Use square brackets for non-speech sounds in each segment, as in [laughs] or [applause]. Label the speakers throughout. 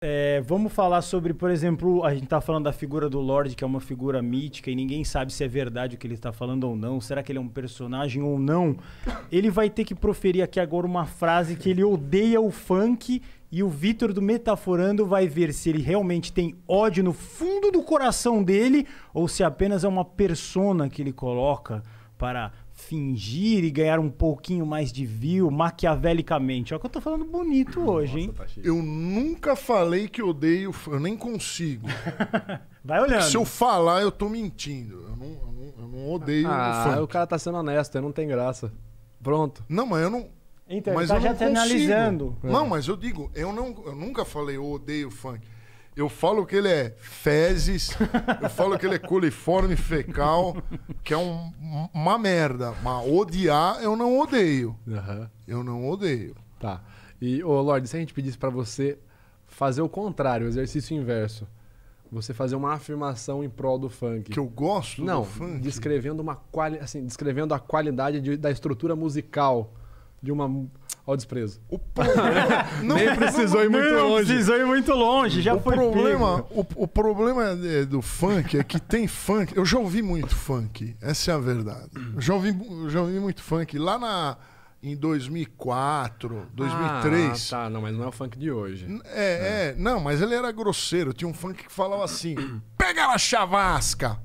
Speaker 1: É, vamos falar sobre, por exemplo, a gente está falando da figura do Lorde, que é uma figura mítica e ninguém sabe se é verdade o que ele está falando ou não. Será que ele é um personagem ou não? Ele vai ter que proferir aqui agora uma frase que ele odeia o funk e o Vitor do Metaforando vai ver se ele realmente tem ódio no fundo do coração dele ou se apenas é uma persona que ele coloca para fingir e ganhar um pouquinho mais de view maquiavelicamente. É Olha que eu tô falando bonito hoje, hein? Tá eu nunca falei que odeio, eu nem consigo. [laughs] Vai olhando. Porque se eu falar, eu tô mentindo. Eu não, eu não, eu não odeio ah, o, o cara tá sendo honesto, não tem graça. Pronto. Não, mas eu não. Então, mas tá eu já não analisando. Não, é. mas eu digo, eu, não, eu nunca falei eu odeio funk. Eu falo que ele é fezes, eu falo que ele é coliforme fecal, que é um, uma merda. Mas odiar eu não odeio. Uhum. Eu não odeio. Tá. E, ô Lorde, se a gente pedisse para você fazer
Speaker 2: o contrário, o exercício inverso. Você fazer uma afirmação em prol do funk. Que eu gosto não, do funk. Descrevendo uma quali assim, descrevendo a qualidade de, da estrutura musical de uma Olha o desprezo. O [laughs] problema... não, Nem precisou ir muito longe. precisou ir muito longe, já o foi problema,
Speaker 1: o, o, problema do funk é que tem funk... Eu já ouvi muito funk, essa é a verdade. Eu já ouvi, já ouvi muito funk. Lá na em 2004, 2003.
Speaker 2: Ah, tá, não, mas não é o funk de hoje.
Speaker 1: É, é, é, não, mas ele era grosseiro. Tinha um funk que falava assim: pega a chavasca!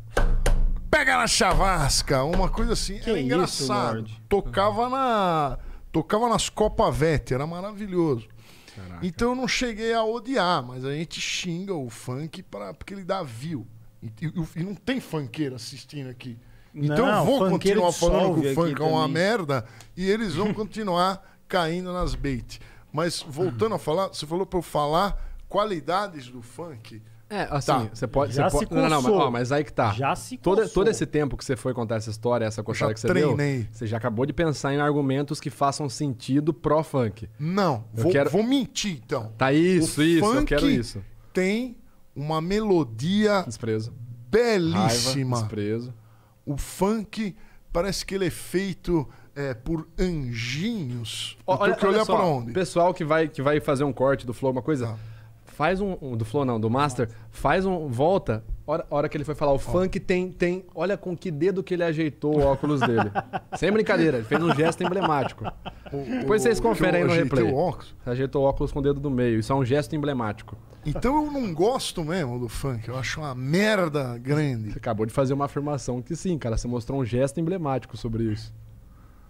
Speaker 1: Pega na chavasca! Uma coisa assim, que era é engraçado. Isso, Tocava na. Tocava nas Copa Vete, era maravilhoso. Caraca. Então eu não cheguei a odiar, mas a gente xinga o funk pra, porque ele dá view. E, e, e não tem funkeiro assistindo aqui. Então não, eu vou continuar falando que o funk é uma merda e eles vão [laughs] continuar caindo nas bait. Mas voltando a falar, você falou para eu falar qualidades do funk.
Speaker 2: É, assim, tá. você pode. Já você se pode... Não, não, mas, ó, mas aí que tá. Já se todo, todo esse tempo que você foi contar essa história, essa coxada que você treinei. deu, você já acabou de pensar em argumentos que
Speaker 1: façam sentido pró-funk. Não, eu vou, quero... vou mentir então. Tá isso, o isso, eu quero isso. Tem uma melodia. Desprezo. Belíssima. Raiva, desprezo. O funk parece que ele é feito é, por
Speaker 2: anjinhos. Olha, olha olhar para onde? Pessoal que vai, que vai fazer um corte do flow, uma coisa. Ah faz um, um, do Flow não, do Master, faz um volta. Hora, hora que ele foi falar o oh. funk tem tem, olha com que dedo que ele ajeitou o óculos dele. [laughs] Sem brincadeira, ele fez um gesto emblemático.
Speaker 1: O, Depois o, vocês conferem aí no replay. O
Speaker 2: óculos. Ajeitou o óculos com o dedo do meio. Isso é um gesto emblemático.
Speaker 1: Então eu não gosto mesmo do funk, eu acho uma merda grande. Você acabou de fazer uma
Speaker 2: afirmação que sim, cara, você mostrou um gesto emblemático sobre isso.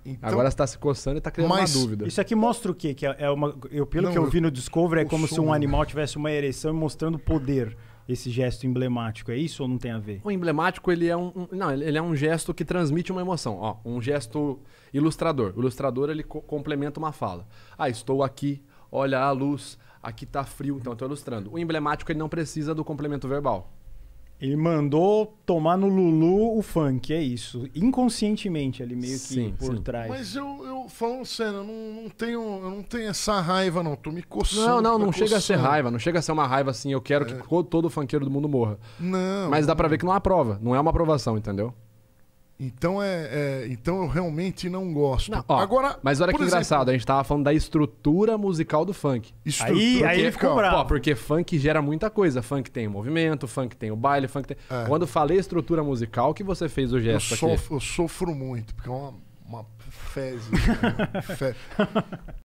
Speaker 2: Então, Agora está se coçando e está criando uma dúvida. Isso
Speaker 1: aqui mostra o quê? Que é uma, eu, pelo não, que eu vi no Discovery, é como se um animal tivesse uma ereção mostrando poder. Esse gesto emblemático, é isso ou não tem a ver?
Speaker 2: O emblemático, ele é um, um não, ele é um gesto que transmite uma emoção. Ó, um gesto ilustrador. O ilustrador, ele co complementa uma fala. Ah, estou aqui, olha a luz, aqui está frio, então estou ilustrando. O emblemático, ele não precisa do complemento verbal.
Speaker 1: Ele mandou tomar no Lulu o funk, é isso. Inconscientemente ali, meio sim, que por sim. trás. Mas eu, eu falando sério, eu não, não, tenho, eu não tenho essa raiva, não. Tu me coçando. Não, não, não coçando. chega a ser raiva. Não chega a ser
Speaker 2: uma raiva assim, eu quero é. que todo funkeiro do mundo morra.
Speaker 1: Não. Mas dá pra ver que
Speaker 2: não há prova. Não é uma aprovação, entendeu?
Speaker 1: Então, é, é, então eu realmente não gosto. Não, ó, Agora, mas olha que exemplo,
Speaker 2: engraçado, a gente tava falando da estrutura musical do funk. Estrutura aí, porque, aí ele ficou bravo. Pô, porque funk gera muita coisa. Funk tem movimento, funk tem o baile, funk tem... É. Quando falei estrutura musical, que você fez o gesto eu sofro,
Speaker 1: aqui? Eu sofro muito, porque é uma, uma fezes. Né? [laughs]